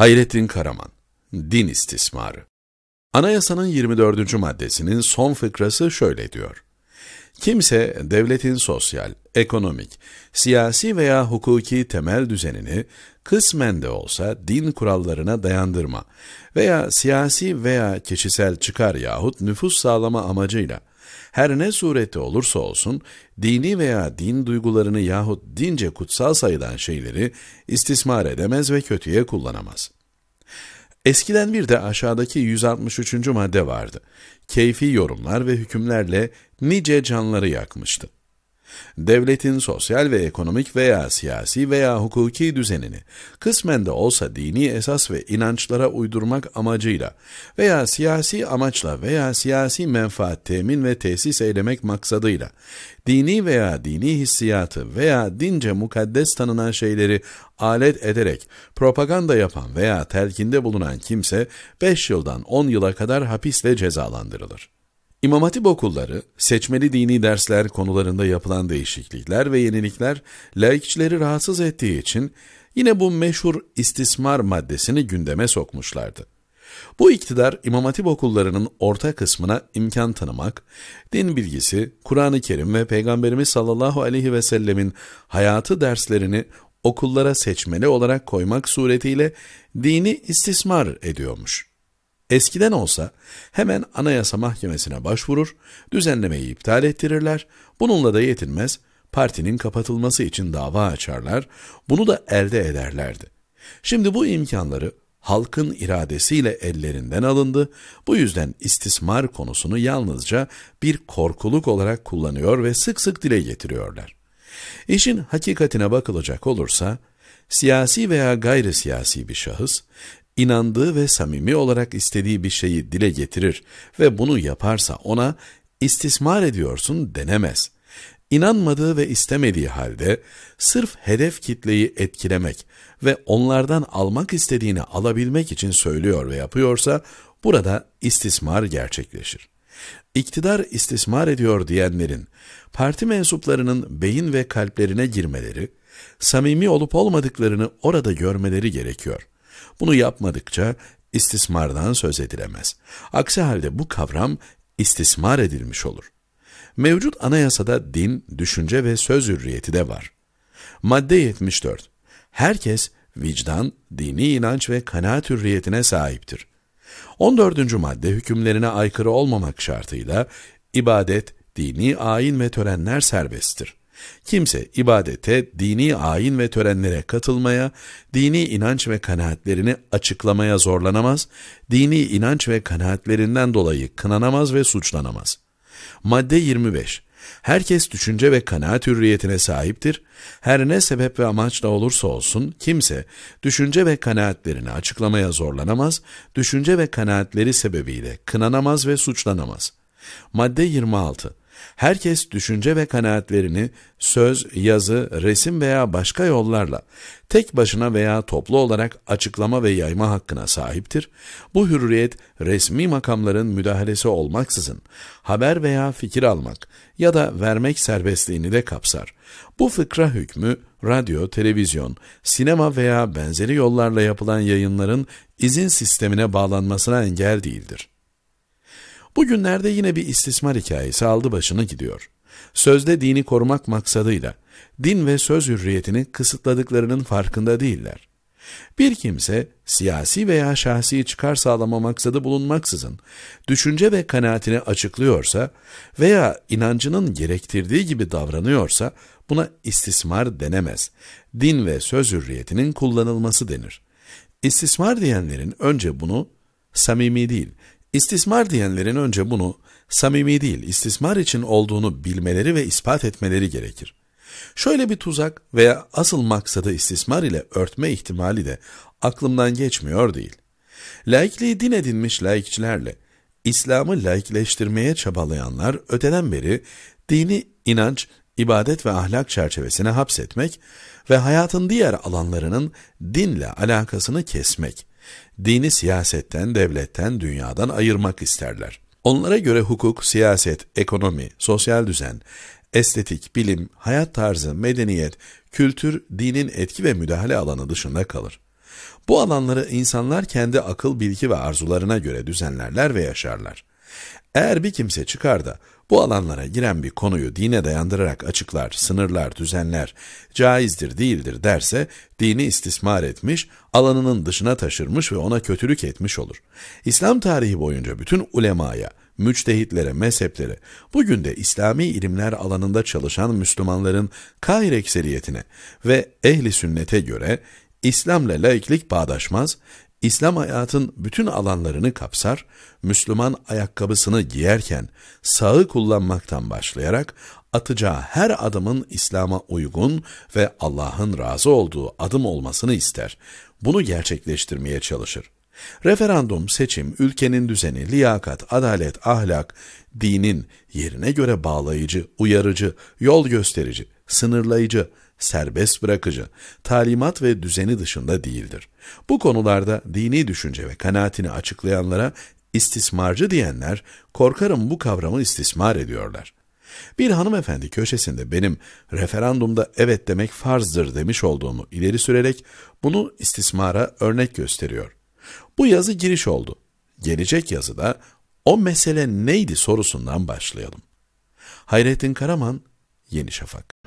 Hayrettin Karaman, Din İstismarı Anayasanın 24. maddesinin son fıkrası şöyle diyor. Kimse devletin sosyal, ekonomik, siyasi veya hukuki temel düzenini kısmen de olsa din kurallarına dayandırma veya siyasi veya kişisel çıkar yahut nüfus sağlama amacıyla her ne surette olursa olsun, dini veya din duygularını yahut dince kutsal sayılan şeyleri istismar edemez ve kötüye kullanamaz. Eskiden bir de aşağıdaki 163. madde vardı. Keyfi yorumlar ve hükümlerle nice canları yakmıştı. Devletin sosyal ve ekonomik veya siyasi veya hukuki düzenini kısmen de olsa dini esas ve inançlara uydurmak amacıyla veya siyasi amaçla veya siyasi menfaat temin ve tesis eylemek maksadıyla dini veya dini hissiyatı veya dince mukaddes tanınan şeyleri alet ederek propaganda yapan veya telkinde bulunan kimse 5 yıldan 10 yıla kadar hapisle cezalandırılır. İmam Hatip okulları, seçmeli dini dersler konularında yapılan değişiklikler ve yenilikler laikçileri rahatsız ettiği için yine bu meşhur istismar maddesini gündeme sokmuşlardı. Bu iktidar İmam Hatip okullarının orta kısmına imkan tanımak, din bilgisi, Kur'an-ı Kerim ve Peygamberimiz sallallahu aleyhi ve sellemin hayatı derslerini okullara seçmeli olarak koymak suretiyle dini istismar ediyormuş.'' Eskiden olsa hemen Anayasa Mahkemesi'ne başvurur, düzenlemeyi iptal ettirirler, bununla da yetinmez, partinin kapatılması için dava açarlar, bunu da elde ederlerdi. Şimdi bu imkanları halkın iradesiyle ellerinden alındı, bu yüzden istismar konusunu yalnızca bir korkuluk olarak kullanıyor ve sık sık dile getiriyorlar. İşin hakikatine bakılacak olursa, siyasi veya gayri siyasi bir şahıs, inandığı ve samimi olarak istediği bir şeyi dile getirir ve bunu yaparsa ona istismar ediyorsun denemez. İnanmadığı ve istemediği halde sırf hedef kitleyi etkilemek ve onlardan almak istediğini alabilmek için söylüyor ve yapıyorsa burada istismar gerçekleşir. İktidar istismar ediyor diyenlerin parti mensuplarının beyin ve kalplerine girmeleri, samimi olup olmadıklarını orada görmeleri gerekiyor. Bunu yapmadıkça istismardan söz edilemez. Aksi halde bu kavram istismar edilmiş olur. Mevcut anayasada din, düşünce ve söz hürriyeti de var. Madde 74. Herkes vicdan, dini inanç ve kanaat hürriyetine sahiptir. 14. madde hükümlerine aykırı olmamak şartıyla ibadet, dini ayin ve törenler serbesttir. Kimse ibadete, dini ayin ve törenlere katılmaya, dini inanç ve kanaatlerini açıklamaya zorlanamaz, dini inanç ve kanaatlerinden dolayı kınanamaz ve suçlanamaz. Madde 25 Herkes düşünce ve kanaat hürriyetine sahiptir. Her ne sebep ve amaçla olursa olsun kimse düşünce ve kanaatlerini açıklamaya zorlanamaz, düşünce ve kanaatleri sebebiyle kınanamaz ve suçlanamaz. Madde 26 Herkes düşünce ve kanaatlerini söz, yazı, resim veya başka yollarla tek başına veya toplu olarak açıklama ve yayma hakkına sahiptir. Bu hürriyet resmi makamların müdahalesi olmaksızın haber veya fikir almak ya da vermek serbestliğini de kapsar. Bu fıkra hükmü radyo, televizyon, sinema veya benzeri yollarla yapılan yayınların izin sistemine bağlanmasına engel değildir. Bugünlerde yine bir istismar hikayesi aldı başını gidiyor. Sözde dini korumak maksadıyla din ve söz hürriyetini kısıtladıklarının farkında değiller. Bir kimse siyasi veya şahsi çıkar sağlama maksadı bulunmaksızın düşünce ve kanaatini açıklıyorsa veya inancının gerektirdiği gibi davranıyorsa buna istismar denemez. Din ve söz hürriyetinin kullanılması denir. İstismar diyenlerin önce bunu samimi değil, İstismar diyenlerin önce bunu samimi değil istismar için olduğunu bilmeleri ve ispat etmeleri gerekir. Şöyle bir tuzak veya asıl maksadı istismar ile örtme ihtimali de aklımdan geçmiyor değil. Laikliği din edinmiş laikçilerle İslam'ı laikleştirmeye çabalayanlar öteden beri dini inanç ibadet ve ahlak çerçevesine hapsetmek ve hayatın diğer alanlarının dinle alakasını kesmek, dini siyasetten, devletten, dünyadan ayırmak isterler. Onlara göre hukuk, siyaset, ekonomi, sosyal düzen, estetik, bilim, hayat tarzı, medeniyet, kültür, dinin etki ve müdahale alanı dışında kalır. Bu alanları insanlar kendi akıl, bilgi ve arzularına göre düzenlerler ve yaşarlar. Eğer bir kimse çıkar da bu alanlara giren bir konuyu dine dayandırarak açıklar, sınırlar, düzenler, caizdir değildir derse dini istismar etmiş, alanının dışına taşırmış ve ona kötülük etmiş olur. İslam tarihi boyunca bütün ulemaya, müçtehitlere, mezheplere, bugün de İslami ilimler alanında çalışan Müslümanların kair ve ehli sünnete göre İslam'la laiklik bağdaşmaz, İslam hayatın bütün alanlarını kapsar, Müslüman ayakkabısını giyerken sağı kullanmaktan başlayarak atacağı her adımın İslam'a uygun ve Allah'ın razı olduğu adım olmasını ister. Bunu gerçekleştirmeye çalışır. Referandum, seçim, ülkenin düzeni, liyakat, adalet, ahlak, dinin yerine göre bağlayıcı, uyarıcı, yol gösterici, sınırlayıcı, serbest bırakıcı, talimat ve düzeni dışında değildir. Bu konularda dini düşünce ve kanaatini açıklayanlara istismarcı diyenler, korkarım bu kavramı istismar ediyorlar. Bir hanımefendi köşesinde benim referandumda evet demek farzdır demiş olduğumu ileri sürerek bunu istismara örnek gösteriyor. Bu yazı giriş oldu. Gelecek yazıda o mesele neydi sorusundan başlayalım. Hayrettin Karaman, Yeni Şafak